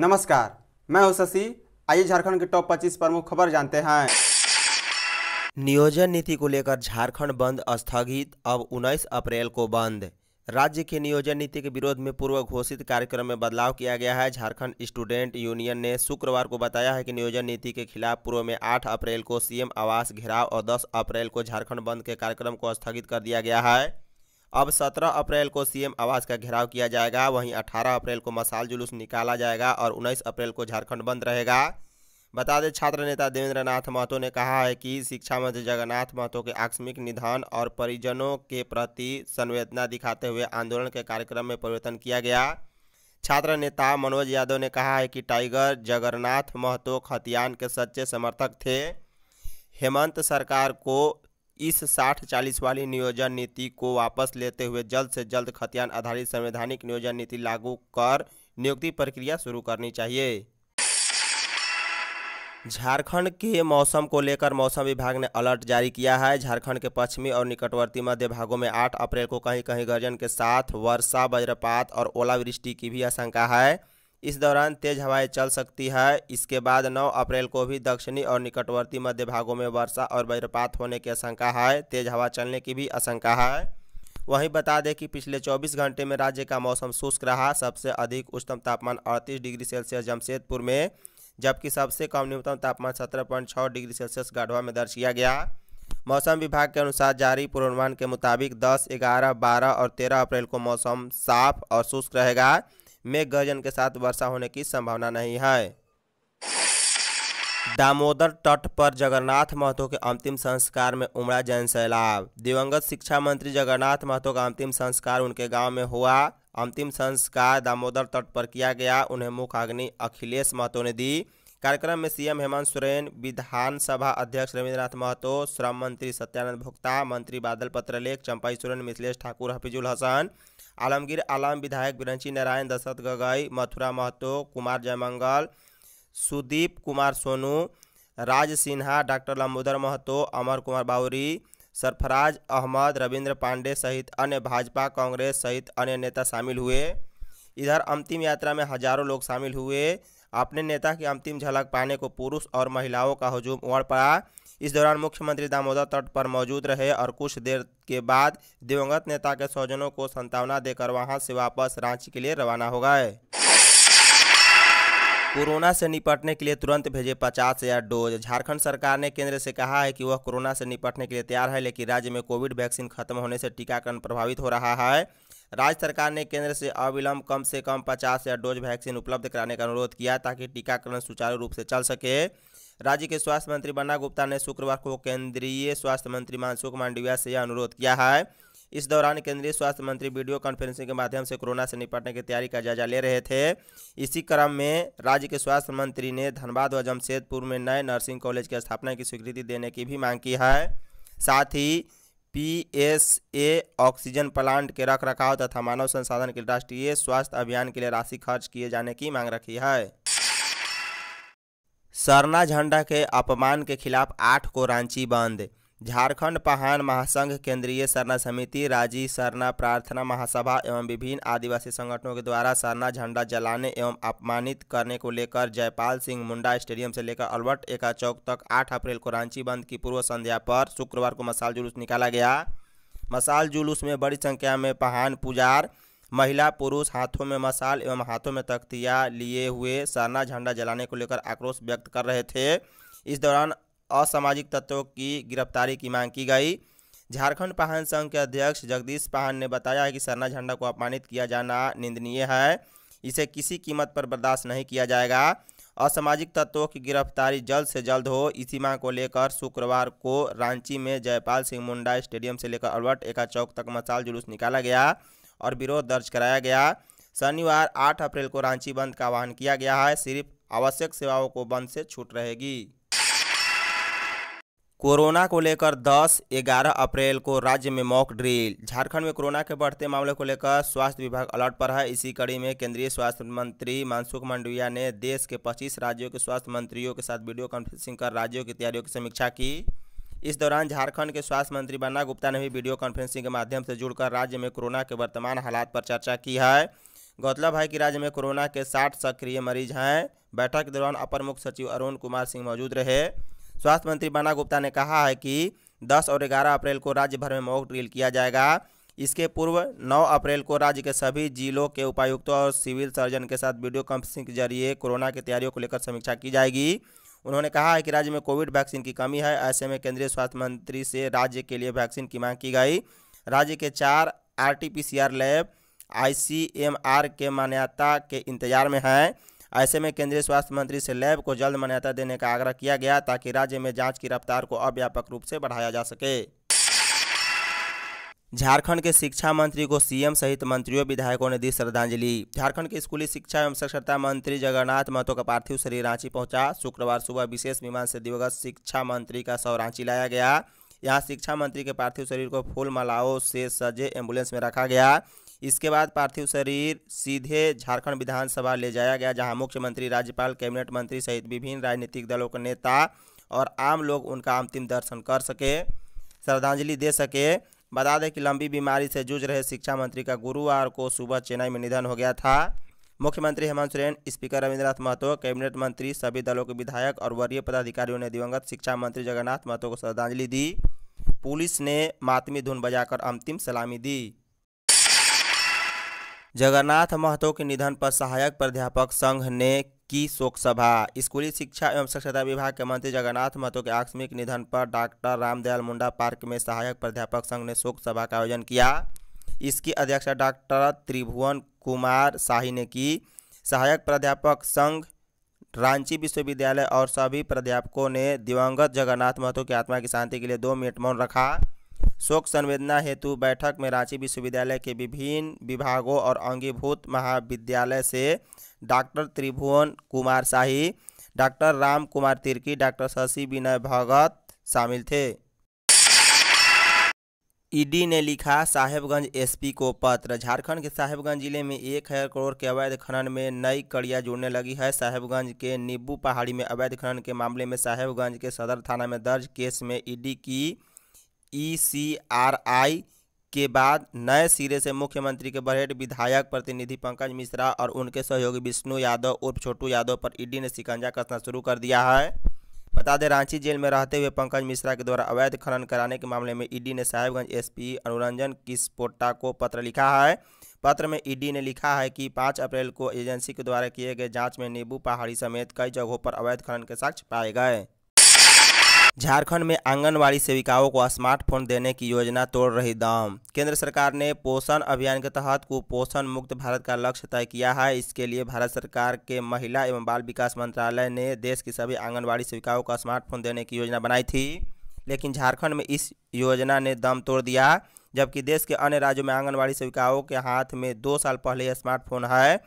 नमस्कार मैं हूं शशि आइए झारखंड के टॉप 25 प्रमुख खबर जानते हैं नियोजन नीति को लेकर झारखंड बंद स्थगित अब 19 अप्रैल को बंद राज्य के नियोजन नीति के विरोध में पूर्व घोषित कार्यक्रम में बदलाव किया गया है झारखंड स्टूडेंट यूनियन ने शुक्रवार को बताया है कि नियोजन नीति के खिलाफ पूर्व में 8 अप्रैल को सीएम आवास घेराव और 10 अप्रैल को झारखंड बंद के कार्यक्रम को स्थगित कर दिया गया है अब 17 अप्रैल को सीएम आवास का घेराव किया जाएगा वहीं 18 अप्रैल को मसाल जुलूस निकाला जाएगा और 19 अप्रैल को झारखंड बंद रहेगा बता दें छात्र नेता देवेंद्र नाथ महतो ने कहा है कि शिक्षा मंत्री जगन्नाथ महतो के आकस्मिक निधन और परिजनों के प्रति संवेदना दिखाते हुए आंदोलन के कार्यक्रम में परिवर्तन किया गया छात्र नेता मनोज यादव ने कहा है कि टाइगर जगन्नाथ महतो खतियान के सच्चे समर्थक थे हेमंत सरकार को इस साठ चालीस वाली नियोजन नीति को वापस लेते हुए जल्द से जल्द खतियान आधारित संवैधानिक नियोजन नीति लागू कर नियुक्ति प्रक्रिया शुरू करनी चाहिए झारखंड के मौसम को लेकर मौसम विभाग ने अलर्ट जारी किया है झारखंड के पश्चिमी और निकटवर्ती मध्य भागों में 8 अप्रैल को कहीं कहीं गर्जन के साथ वर्षा वज्रपात और ओलावृष्टि की भी आशंका है इस दौरान तेज हवाएं चल सकती है इसके बाद 9 अप्रैल को भी दक्षिणी और निकटवर्ती मध्य भागों में वर्षा और वज्रपात होने की आशंका है तेज हवा चलने की भी आशंका है वहीं बता दें कि पिछले 24 घंटे में राज्य का मौसम शुष्क रहा सबसे अधिक उच्चतम तापमान 38 डिग्री सेल्सियस जमशेदपुर में जबकि सबसे कम न्यूनतम तापमान 17.6 डिग्री सेल्सियस गढ़वा में दर्ज किया गया मौसम विभाग के अनुसार जारी पूर्वानुमान के मुताबिक 10, 11, 12 और 13 अप्रैल को मौसम साफ और शुष्क रहेगा में गर्जन के साथ वर्षा होने की संभावना नहीं है दामोदर तट पर जगन्नाथ महतो के अंतिम संस्कार में उमड़ा जैन सैलाब दिवंगत शिक्षा मंत्री जगन्नाथ महतो का अंतिम संस्कार उनके गांव में हुआ अंतिम संस्कार दामोदर तट पर किया गया उन्हें मुखाग्नि अग्नि अखिलेश महतो ने दी कार्यक्रम में सीएम हेमंत सोरेन विधानसभा अध्यक्ष रविन्द्रनाथ महतो श्रम मंत्री सत्यानंद भोक्ता मंत्री बादल पत्रलेख चंपाई सोरेन मिथिलेश ठाकुर हफीजुल हसन आलमगीर आलम विधायक बिरंची नारायण दशरथ गगई मथुरा महतो कुमार जयमंगल सुदीप कुमार सोनू राज सिन्हा डॉक्टर लंबोदर महतो अमर कुमार बावरी सरफराज अहमद रविंद्र पांडे सहित अन्य भाजपा कांग्रेस सहित अन्य नेता शामिल हुए इधर अंतिम यात्रा में हजारों लोग शामिल हुए अपने नेता की अंतिम झलक पाने को पुरुष और महिलाओं का हजूम उड़ पड़ा इस दौरान मुख्यमंत्री दामोदर तट पर मौजूद रहे और कुछ देर के बाद दिवंगत नेता के स्वजनों को संतावना देकर वहां से वापस रांची के लिए रवाना हो गए कोरोना से निपटने के लिए तुरंत भेजे पचास हजार डोज झारखंड सरकार ने केंद्र से कहा है कि वह कोरोना से निपटने के लिए तैयार है लेकिन राज्य में कोविड वैक्सीन खत्म होने से टीकाकरण प्रभावित हो रहा है राज्य सरकार ने केंद्र से अविलंब कम से कम पचास हजार डोज वैक्सीन उपलब्ध कराने का अनुरोध किया ताकि टीकाकरण सुचारू रूप से चल सके राज्य के स्वास्थ्य मंत्री बन्ना गुप्ता ने शुक्रवार को केंद्रीय स्वास्थ्य मंत्री मानसुख मांडविया से यह अनुरोध किया है इस दौरान केंद्रीय स्वास्थ्य मंत्री वीडियो कॉन्फ्रेंसिंग के माध्यम से कोरोना से निपटने की तैयारी का जायजा ले रहे थे इसी क्रम में राज्य के स्वास्थ्य मंत्री ने धनबाद व जमशेदपुर में नए नर्सिंग कॉलेज की स्थापना की स्वीकृति देने की भी मांग की है साथ ही ए ऑक्सीजन प्लांट के रख रखाव तथा मानव संसाधन के राष्ट्रीय स्वास्थ्य अभियान के लिए राशि खर्च किए जाने की मांग रखी है सरना झंडा के अपमान के खिलाफ आठ को रांची बंद झारखंड पहान महासंघ केंद्रीय सरना समिति राज्य सरना प्रार्थना महासभा एवं विभिन्न आदिवासी संगठनों के द्वारा सरना झंडा जलाने एवं अपमानित करने को लेकर जयपाल सिंह मुंडा स्टेडियम से लेकर अल्बर्ट एका चौक तक 8 अप्रैल को रांची बंद की पूर्व संध्या पर शुक्रवार को मसाल जुलूस निकाला गया मसाल जुलूस में बड़ी संख्या में पहान पुजार महिला पुरुष हाथों में मसाल एवं हाथों में तख्तिया लिए हुए सरना झंडा जलाने को लेकर आक्रोश व्यक्त कर रहे थे इस दौरान असामाजिक तत्वों की गिरफ्तारी की मांग की गई झारखंड पहान संघ के अध्यक्ष जगदीश पहान ने बताया है कि सरना झंडा को अपमानित किया जाना निंदनीय है इसे किसी कीमत पर बर्दाश्त नहीं किया जाएगा असामाजिक तत्वों की गिरफ्तारी जल्द से जल्द हो इसी मांग को लेकर शुक्रवार को रांची में जयपाल सिंह मुंडा स्टेडियम से लेकर अलवर्ट एका चौक तक मसाल जुलूस निकाला गया और विरोध दर्ज कराया गया शनिवार 8 अप्रैल को रांची बंद का आह्वान किया गया है सिर्फ आवश्यक सेवाओं को बंद से छूट रहेगी कोरोना को लेकर 10, 11 अप्रैल को राज्य में मॉक ड्रिल झारखंड में कोरोना के बढ़ते मामले को लेकर स्वास्थ्य विभाग अलर्ट पर है इसी कड़ी में केंद्रीय स्वास्थ्य मंत्री मानसुख मांडविया ने देश के 25 राज्यों के स्वास्थ्य मंत्रियों के साथ वीडियो कॉन्फ्रेंसिंग कर राज्यों की तैयारियों की समीक्षा की इस दौरान झारखंड के स्वास्थ्य मंत्री बन्ना गुप्ता ने भी वीडियो कॉन्फ्रेंसिंग के माध्यम से जुड़कर राज्य में कोरोना के वर्तमान हालात पर चर्चा की है गौरतलब है कि राज्य में कोरोना के साठ सक्रिय मरीज हैं बैठक के दौरान अपर मुख्य सचिव अरुण कुमार सिंह मौजूद रहे स्वास्थ्य मंत्री बाना गुप्ता ने कहा है कि 10 और 11 अप्रैल को राज्य भर में मॉक ड्रिल किया जाएगा इसके पूर्व 9 अप्रैल को राज्य के सभी जिलों के उपायुक्तों और सिविल सर्जन के साथ वीडियो कॉन्फ्रेंसिंग के जरिए कोरोना की तैयारियों को लेकर समीक्षा की जाएगी उन्होंने कहा है कि राज्य में कोविड वैक्सीन की कमी है ऐसे में केंद्रीय स्वास्थ्य मंत्री से राज्य के लिए वैक्सीन की मांग की गई राज्य के चार आर लैब आई के मान्यता के इंतजार में हैं ऐसे में केंद्रीय स्वास्थ्य मंत्री से लैब को जल्द मान्यता देने का आग्रह किया गया ताकि राज्य में जाँच की रफ्तार को अव्यापक रूप से बढ़ाया जा सके झारखंड के शिक्षा मंत्री को सीएम सहित मंत्रियों विधायकों ने दी श्रद्धांजलि झारखंड के स्कूली शिक्षा एवं साक्षरता मंत्री जगन्नाथ महतो का पार्थिव शरीर रांची पहुंचा शुक्रवार सुबह विशेष विमान से दिवगत शिक्षा मंत्री का शव रांची लाया गया यहां शिक्षा मंत्री के पार्थिव शरीर को फूल मालाओं से सजे एम्बुलेंस में रखा गया इसके बाद पार्थिव शरीर सीधे झारखंड विधानसभा ले जाया गया जहां मुख्यमंत्री राज्यपाल कैबिनेट मंत्री सहित विभिन्न राजनीतिक दलों के नेता और आम लोग उनका अंतिम दर्शन कर सके श्रद्धांजलि दे सके बता दें कि लंबी बीमारी से जूझ रहे शिक्षा मंत्री का गुरुवार को सुबह चेन्नई में निधन हो गया था मुख्यमंत्री हेमंत सोरेन स्पीकर रविंद्रनाथ महतो कैबिनेट मंत्री सभी दलों के विधायक और वरीय पदाधिकारियों ने दिवंगत शिक्षा मंत्री जगन्नाथ महतो को श्रद्धांजलि दी पुलिस ने मातमी धुन बजाकर अंतिम सलामी दी जगन्नाथ महतो के निधन पर सहायक प्राध्यापक संघ ने की शोक सभा स्कूली शिक्षा एवं स्वच्छता विभाग के मंत्री जगन्नाथ महतो के आकस्मिक निधन पर डॉक्टर रामदयाल मुंडा पार्क में सहायक प्राध्यापक संघ ने शोक सभा का आयोजन किया इसकी अध्यक्षता डॉक्टर त्रिभुवन कुमार शाही ने की सहायक प्राध्यापक संघ रांची विश्वविद्यालय और सभी प्राध्यापकों ने दिवंगत जगन्नाथ महतो की आत्मा की शांति के लिए दो मिनट मौन रखा शोक संवेदना हेतु बैठक में रांची विश्वविद्यालय के विभिन्न विभागों और अंगीभूत महाविद्यालय से doctor Tribhuvan Kumar Shahi doctor Ram Kumar Tirkey doctor Shashi Vinay Bhagat शामिल थे ईडी ने लिखा साहेबगंज एसपी को पत्र झारखंड के साहेबगंज जिले में एक हजार करोड़ के अवैध खनन में नई कड़ियाँ जुड़ने लगी है साहेबगंज के निब्बू पहाड़ी में अवैध खनन के मामले में साहेबगंज के सदर थाना में दर्ज केस में ईडी की ई सी आर आई के बाद नए सिरे से मुख्यमंत्री के बरेड विधायक प्रतिनिधि पंकज मिश्रा और उनके सहयोगी विष्णु यादव उर्फ छोटू यादव पर ईडी ने शिकंजा कसना शुरू कर दिया है बता दें रांची जेल में रहते हुए पंकज मिश्रा के द्वारा अवैध खनन कराने के मामले में ईडी ने साहेबगंज एसपी अनुरंजन किसपोट्टा को पत्र लिखा है पत्र में ईडी ने लिखा है कि 5 अप्रैल को एजेंसी के द्वारा किए गए जांच में नींबू पहाड़ी समेत कई जगहों पर अवैध खनन के साक्ष्य पाए गए झारखंड में आंगनवाड़ी सेविकाओं को स्मार्टफोन देने की योजना तोड़ रही दाम केंद्र सरकार ने पोषण अभियान के तहत कुपोषण मुक्त भारत का लक्ष्य तय किया है इसके लिए भारत सरकार के महिला एवं बाल विकास मंत्रालय ने देश की सभी आंगनवाड़ी सेविकाओं को स्मार्टफोन देने की योजना बनाई थी लेकिन झारखंड में इस योजना ने दम तोड़ दिया जबकि देश के अन्य राज्यों में आंगनबाड़ी सेविकाओं के हाथ में दो साल पहले स्मार्टफोन है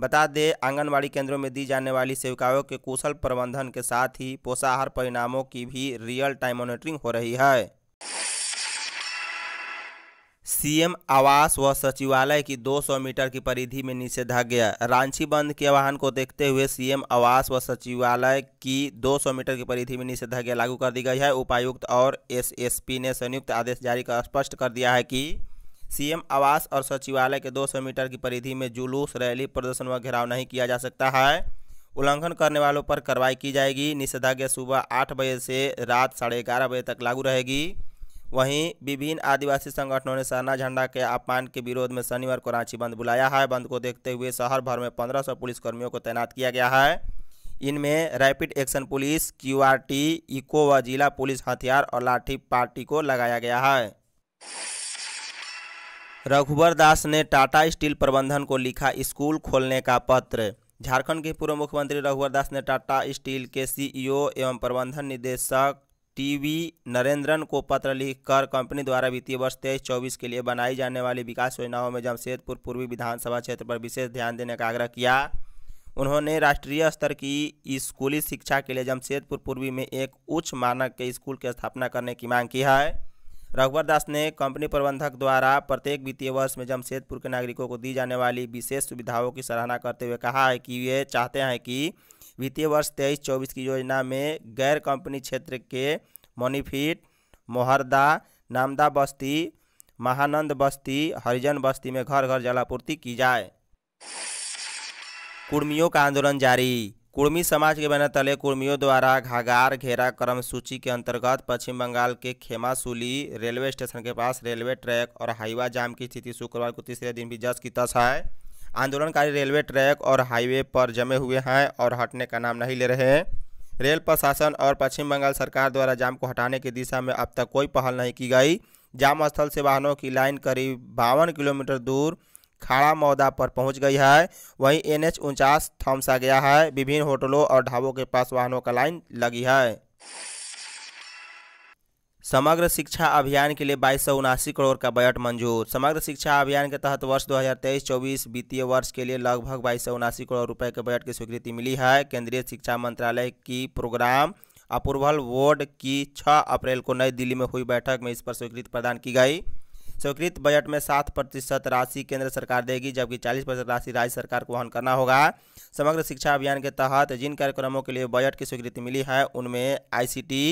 बता दें आंगनबाड़ी केंद्रों में दी जाने वाली सेविकाओं के कुशल प्रबंधन के साथ ही पोषाहार परिणामों की भी रियल टाइम मॉनिटरिंग हो रही है सीएम आवास व सचिवालय की 200 मीटर की परिधि में निषेधा गया रांची बंद के आह्वान को देखते हुए सीएम आवास व सचिवालय की 200 मीटर की परिधि में निषेधाज्ञा लागू कर दी गई है उपायुक्त और एसएसपी ने संयुक्त आदेश जारी कर स्पष्ट कर दिया है कि सीएम आवास और सचिवालय के 200 मीटर की परिधि में जुलूस रैली प्रदर्शन व घेराव नहीं किया जा सकता है उल्लंघन करने वालों पर कार्रवाई की जाएगी निषेधाज्ञा सुबह आठ बजे से रात साढ़े ग्यारह बजे तक लागू रहेगी वहीं विभिन्न आदिवासी संगठनों ने सरना झंडा के अपमान के विरोध में शनिवार को रांची बंद बुलाया है बंद को देखते हुए शहर भर में पंद्रह सौ पुलिसकर्मियों को तैनात किया गया है इनमें रैपिड एक्शन पुलिस क्यूआरटी इको व जिला पुलिस हथियार और लाठी पार्टी को लगाया गया है रघुवर दास ने टाटा स्टील प्रबंधन को लिखा स्कूल खोलने का पत्र झारखंड के पूर्व मुख्यमंत्री रघुवर दास ने टाटा स्टील के सीईओ एवं प्रबंधन निदेशक टीवी नरेंद्रन को पत्र लिखकर कंपनी द्वारा वित्तीय वर्ष तेईस चौबीस के लिए बनाई जाने वाली विकास योजनाओं में जमशेदपुर पूर्वी विधानसभा क्षेत्र पर विशेष ध्यान देने का आग्रह किया उन्होंने राष्ट्रीय स्तर की स्कूली शिक्षा के लिए जमशेदपुर पूर्वी में एक उच्च मानक के स्कूल की स्थापना करने की मांग की है रघुवर दास ने कंपनी प्रबंधक द्वारा प्रत्येक वित्तीय वर्ष में जमशेदपुर के नागरिकों को दी जाने वाली विशेष सुविधाओं की सराहना करते हुए कहा है कि वे चाहते हैं कि वित्तीय वर्ष तेईस चौबीस की योजना में गैर कंपनी क्षेत्र के मोनीफिट मोहरदा नामदा बस्ती महानंद बस्ती हरिजन बस्ती में घर घर जलापूर्ति की जाए कुर्मियों का आंदोलन जारी कुर्मी समाज के बने तले कुर्मियों द्वारा घाघार घेरा क्रम सूची के अंतर्गत पश्चिम बंगाल के खेमासुली रेलवे स्टेशन के पास रेलवे ट्रैक और हाईवा जाम की स्थिति शुक्रवार को तीसरे दिन भी जस की तस है आंदोलनकारी रेलवे ट्रैक और हाईवे पर जमे हुए हैं और हटने का नाम नहीं ले रहे हैं रेल प्रशासन और पश्चिम बंगाल सरकार द्वारा जाम को हटाने की दिशा में अब तक कोई पहल नहीं की गई जाम स्थल से वाहनों की लाइन करीब बावन किलोमीटर दूर खाड़ा मौदा पर पहुंच गई है वहीं एन एच उनचास थमसा गया है विभिन्न होटलों और ढाबों के पास वाहनों का लाइन लगी है समग्र शिक्षा अभियान के लिए बाईस सौ उनासी करोड़ का बजट मंजूर समग्र शिक्षा अभियान के तहत वर्ष 2023-24 वित्तीय वर्ष के लिए लगभग बाईस सौ उनासी करोड़ रुपए के बजट की स्वीकृति मिली है केंद्रीय शिक्षा मंत्रालय की प्रोग्राम अप्रूवल बोर्ड की 6 अप्रैल को नई दिल्ली में हुई बैठक में इस पर स्वीकृति प्रदान की गई स्वीकृत बजट में सात प्रतिशत राशि केंद्र सरकार देगी जबकि चालीस प्रतिशत राशि राज्य सरकार को वहन करना होगा समग्र शिक्षा अभियान के तहत जिन कार्यक्रमों के लिए बजट की स्वीकृति मिली है उनमें आईसीटी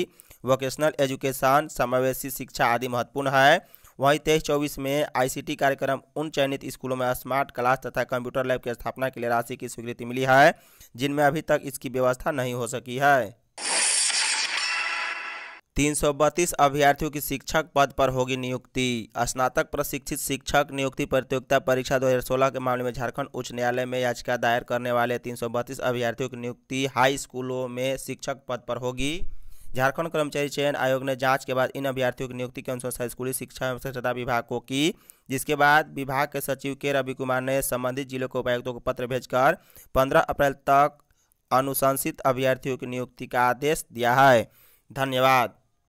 वोकेशनल एजुकेशन समावेशी शिक्षा आदि महत्वपूर्ण है वहीं तेईस चौबीस में आईसीटी कार्यक्रम उन चयनित स्कूलों में स्मार्ट क्लास तथा कंप्यूटर लैब की स्थापना के लिए राशि की स्वीकृति मिली है जिनमें अभी तक इसकी व्यवस्था नहीं हो सकी है तीन सौ बत्तीस अभ्यर्थियों की शिक्षक पद पर होगी नियुक्ति स्नातक प्रशिक्षित शिक्षक नियुक्ति प्रतियोगिता परीक्षा 2016 के मामले में झारखंड उच्च न्यायालय में याचिका दायर करने वाले तीन सौ बत्तीस अभ्यर्थियों की नियुक्ति हाई स्कूलों में शिक्षक पद पर होगी झारखंड कर्मचारी चयन आयोग ने जांच के बाद इन अभ्यर्थियों की नियुक्ति के अनुसार स्कूली शिक्षा एवं स्वच्छता विभाग को की जिसके बाद विभाग के सचिव के रवि कुमार ने संबंधित जिलों के उपायुक्तों को पत्र भेजकर 15 अप्रैल तक अनुशंसित अभ्यर्थियों की नियुक्ति का आदेश दिया है धन्यवाद